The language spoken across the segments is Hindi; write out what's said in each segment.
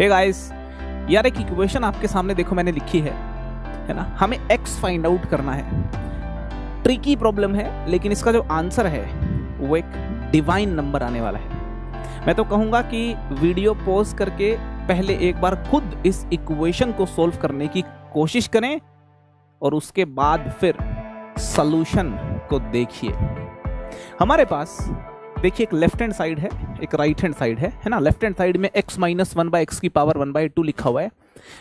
हे गाइस यार एक इक्वेशन आपके सामने देखो मैंने लिखी है है ना हमें x फाइंड आउट करना है ट्रिकी प्रॉब्लम है लेकिन इसका जो आंसर है वो एक डिवाइन नंबर आने वाला है मैं तो कहूंगा कि वीडियो पॉज करके पहले एक बार खुद इस इक्वेशन को सॉल्व करने की कोशिश करें और उसके बाद फिर सॉल्यूशन को देखिए हमारे पास देखिए एक लेफ्ट हैंड साइड है एक राइट हैंड साइड है है ना लेफ्ट हैंड साइड में x minus one by x की पावर वन बाई टू लिखा हुआ है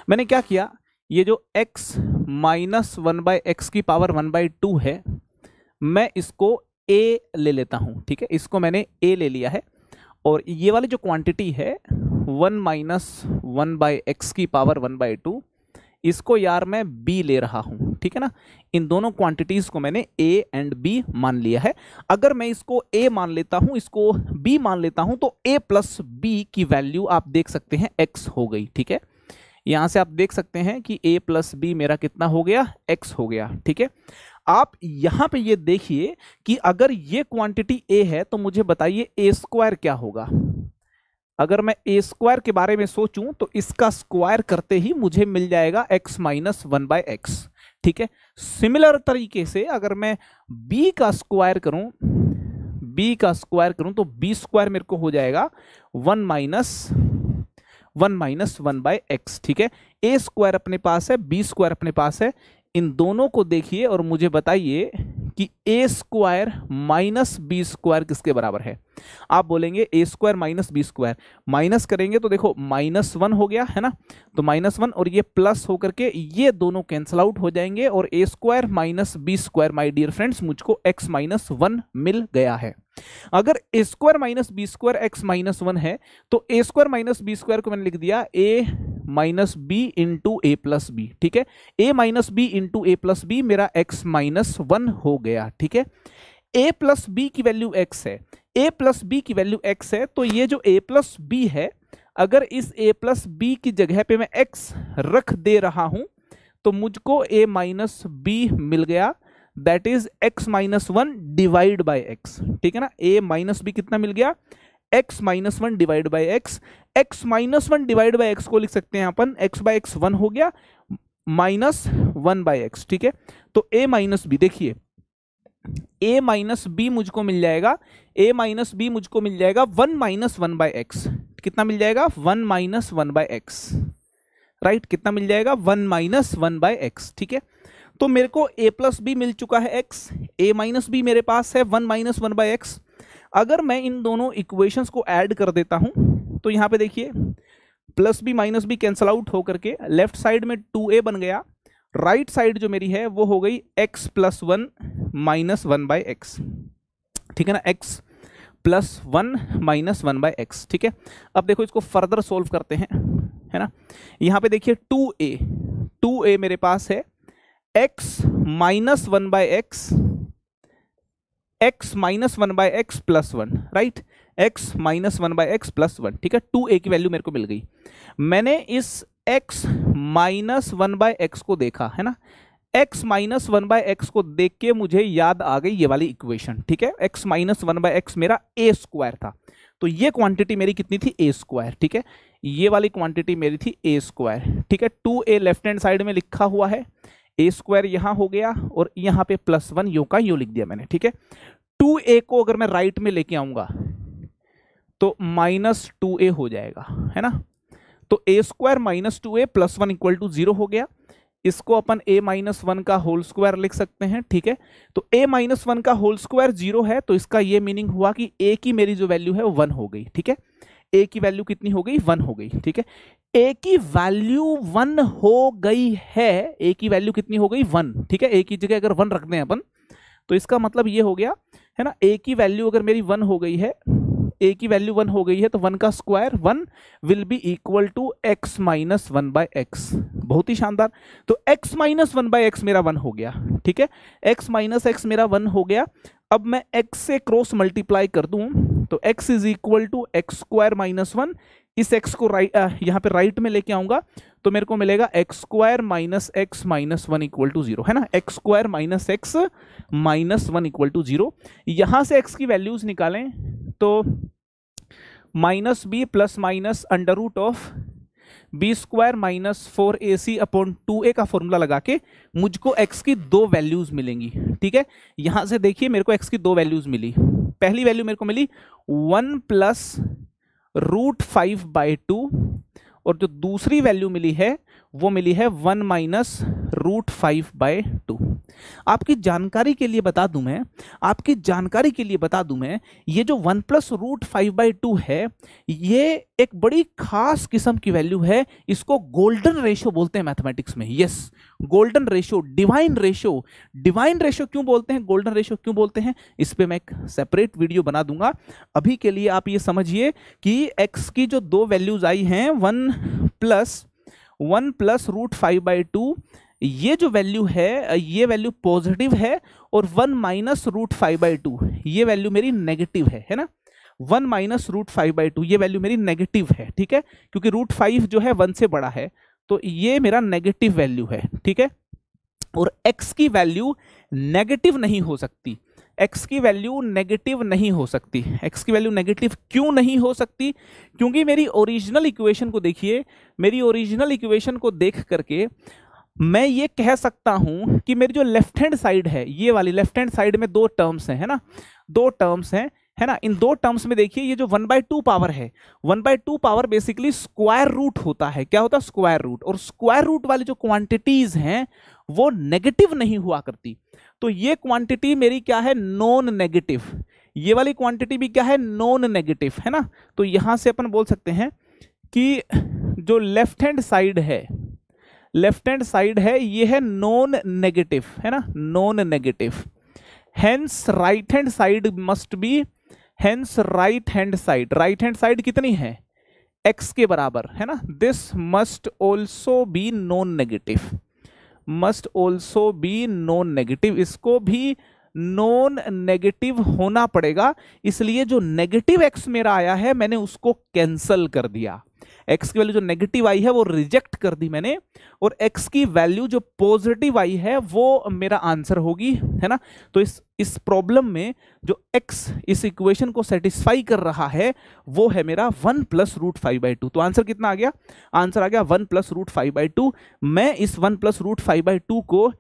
मैंने क्या किया ये जो x minus one by x की पावर वन बाई टू है मैं इसको a ले लेता हूँ ठीक है इसको मैंने a ले लिया है और ये वाली जो क्वांटिटी है one minus one by x की पावर वन बाई टू इसको यार मैं बी ले रहा हूं ठीक है ना इन दोनों क्वांटिटीज़ को मैंने ए एंड बी मान लिया है अगर मैं इसको ए मान लेता हूँ इसको बी मान लेता हूँ तो ए प्लस बी की वैल्यू आप देख सकते हैं एक्स हो गई ठीक है यहाँ से आप देख सकते हैं कि ए प्लस बी मेरा कितना हो गया एक्स हो गया ठीक है आप यहाँ पे ये देखिए कि अगर ये क्वांटिटी ए है तो मुझे बताइए ए स्क्वायर क्या होगा अगर मैं ए स्क्वायर के बारे में सोचूं तो इसका स्क्वायर करते ही मुझे मिल जाएगा x minus one by x ठीक है सिमिलर तरीके से अगर मैं बी का स्क्वायर करूं बी का स्क्वायर करूं तो बी स्क्वायर मेरे को हो जाएगा one minus one minus one by x ठीक है ए स्क्वायर अपने पास है बी स्क्वायर अपने पास है इन दोनों को देखिए और मुझे बताइए कि a square minus b square किसके बराबर है आप बोलेंगे a square minus b square minus करेंगे तो देखो माइनस वन हो गया है ना तो माइनस वन और ये प्लस होकर के ये दोनों कैंसिल आउट हो जाएंगे और a square minus b square my dear friends मुझको एक्स माइनस वन मिल गया है अगर a square minus b square x minus one है तो a square minus b square को मैंने लिख दिया a minus b into a plus b ठीक है a minus b into a plus b मेरा एक्स माइनस वन हो गया ठीक है ए प्लस बी की वैल्यू एक्स है ए प्लस बी की वैल्यू एक्स है तो ये जो ए प्लस बी है अगर इस ए प्लस बी की जगह पे मैं एक्स रख दे रहा हूं तो मुझको ए माइनस बी मिल गया that is x minus one divide by x ठीक है ना ए माइनस बी कितना मिल गया x minus one divide by x x minus one divide by x को लिख सकते हैं अपन एक्स बाई एक्स वन हो गया माइनस वन बाई एक्स ठीक है तो ए माइनस बी देखिए ए माइनस बी मुझको मिल जाएगा ए माइनस बी मुझको मिल जाएगा one minus one by x कितना मिल जाएगा one minus one by x right कितना मिल जाएगा one minus one by x ठीक है तो मेरे को ए प्लस बी मिल चुका है एक्स ए माइनस बी मेरे पास है one minus one by x अगर मैं इन दोनों इक्वेशंस को ऐड कर देता हूं तो यहाँ पे देखिए प्लस बी माइनस भी कैंसल आउट होकर के लेफ्ट साइड में टू ए बन गया राइट right साइड जो मेरी है वो हो गई x plus one minus one by x ठीक है ना x plus one minus one by x ठीक है अब देखो इसको फर्दर सोल्व करते हैं है ना यहाँ पे देखिए टू ए टू ए मेरे पास है x minus one by x x minus one by x plus one right x minus one by x plus one ठीक है टू ए की वैल्यू मेरे को मिल गई मैंने इस x minus one by x को देखा है ना x minus one by x को देख के मुझे याद आ गई ये वाली इक्वेशन ठीक है x minus one by x मेरा ए स्क्वायर था तो ये क्वांटिटी मेरी कितनी थी ए स्क्वायर ठीक है ये वाली क्वांटिटी मेरी थी ए स्क्वायर ठीक है two a left hand side में लिखा हुआ है ए स्क्वायर यहां हो गया और यहां पे प्लस वन यू का यू लिख दिया मैंने ठीक है टू ए को अगर मैं राइट में लेके आऊंगा तो माइनस टू ए हो जाएगा है ना तो a square minus two a plus one equal to zero हो गया इसको अपन a माइनस वन का होल स्क्वायर लिख सकते हैं ठीक है तो a माइनस वन का होल स्क्वायर जीरो है तो इसका ये मीनिंग हुआ कि a की मेरी जो वैल्यू है वन हो गई ठीक है a की वैल्यू कितनी हो गई वन हो गई ठीक है ए की वैल्यू वन हो गई है ए की वैल्यू कितनी हो गई वन ठीक है ए की जगह अगर वन रखते हैं अपन तो इसका मतलब ये हो गया है ना ए की वैल्यू अगर मेरी वन हो गई है ए की वैल्यू वन हो गई है तो वन का square one will be equal to x minus one by x बहुत ही शानदार तो x minus one by x मेरा वन हो गया ठीक है एक्स माइनस एक्स मेरा वन हो गया अब मैं एक्स से क्रॉस मल्टीप्लाई कर दूं तो x is equal to x square minus one इस एक्स को राइट यहाँ पे राइट में लेके आऊंगा तो मेरे को मिलेगा x square minus x minus one equal to zero है ना x square minus x minus one equal to zero यहां से एक्स की वैल्यूज निकालें तो minus b plus minus under root of b square minus four a c upon two a का फॉर्मूला लगा के मुझको एक्स की दो वैल्यूज मिलेंगी ठीक है यहां से देखिए मेरे को एक्स की दो वैल्यूज मिली पहली वैल्यू मेरे को मिली one plus root five by two और जो दूसरी वैल्यू मिली है वो मिली है one minus root five by two आपकी जानकारी के लिए बता दूं मैं आपकी जानकारी के लिए बता दूं मैं ये जो one plus root five by two है ये एक बड़ी खास किस्म की वैल्यू है इसको गोल्डन रेशो बोलते हैं मैथमेटिक्स में yes golden ratio divine ratio divine ratio क्यों बोलते हैं गोल्डन रेशो क्यों बोलते हैं इस पर मैं एक सेपरेट वीडियो बना दूंगा अभी के लिए आप ये समझिए कि एक्स की जो दो वैल्यूज आई हैं one plus one plus root five by two ये जो वैल्यू है ये वैल्यू पॉजिटिव है और one minus root five by two ये वैल्यू मेरी नेगेटिव है है ना one minus root five by two ये वैल्यू मेरी नेगेटिव है ठीक है क्योंकि रूट फाइव जो है वन से बड़ा है तो ये मेरा नेगेटिव वैल्यू है ठीक है और एक्स की वैल्यू नेगेटिव नहीं हो सकती एक्स की वैल्यू नेगेटिव नहीं हो सकती एक्स की वैल्यू नेगेटिव क्यों नहीं हो सकती क्योंकि मेरी ओरिजिनल इक्वेशन को देखिए मेरी ओरिजिनल इक्वेशन को देख करके मैं ये कह सकता हूँ कि मेरी जो लेफ्ट हैंड साइड है ये वाली लेफ्ट हैंड साइड में दो टर्म्स हैं है ना दो टर्म्स हैं है ना इन दो टर्म्स में देखिए ये जो वन बाई टू पावर है one by two power basically square root होता है क्या होता है स्क्वायर रूट और स्क्वायर रूट वाली जो क्वांटिटीज हैं वो नेगेटिव नहीं हुआ करती तो ये क्वांटिटी मेरी क्या है नॉन नेगेटिव ये वाली क्वांटिटी भी क्या है नॉन नेगेटिव है ना तो यहां से अपन बोल सकते हैं कि जो लेफ्ट हैंड साइड है लेफ्ट हैंड साइड है ये है नॉन नेगेटिव है ना non negative hence right hand side must be hence right hand side right hand side कितनी है एक्स के बराबर है ना this must also be non negative must also be non negative इसको भी नॉन नेगेटिव होना पड़ेगा इसलिए जो नेगेटिव एक्स मेरा आया है मैंने उसको कैंसल कर दिया एक्स की वैल्यू जो नेगेटिव आई है वो रिजेक्ट कर दी मैंने और एक्स की वैल्यू जो पॉजिटिव आई है वो मेरा आंसर होगी है ना तो इस इस प्रॉब्लम में जो एक्स इस इक्वेशन को सेटिस्फाई कर रहा है वो है मेरा one plus root five by two तो आंसर कितना आ गया आंसर आ गया one plus root five by two मैं इस one plus root five by two को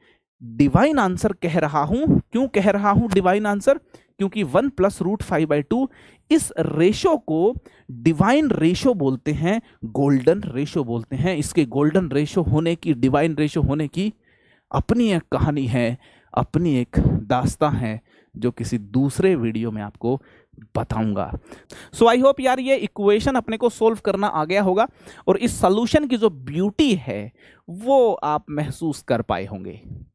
डिवाइन आंसर कह रहा हूं क्यों कह रहा हूं डिवाइन आंसर क्योंकि one plus root five by two इस रेशो को डिवाइन रेशो बोलते हैं गोल्डन रेशो बोलते हैं इसके गोल्डन रेशो होने की डिवाइन रेशो होने की अपनी एक कहानी है अपनी एक दास्ता है जो किसी दूसरे वीडियो में आपको बताऊंगा सो आई होप यार ये इक्वेशन अपने को सोल्व करना आ गया होगा और इस सोल्यूशन की जो ब्यूटी है वो आप महसूस कर पाए होंगे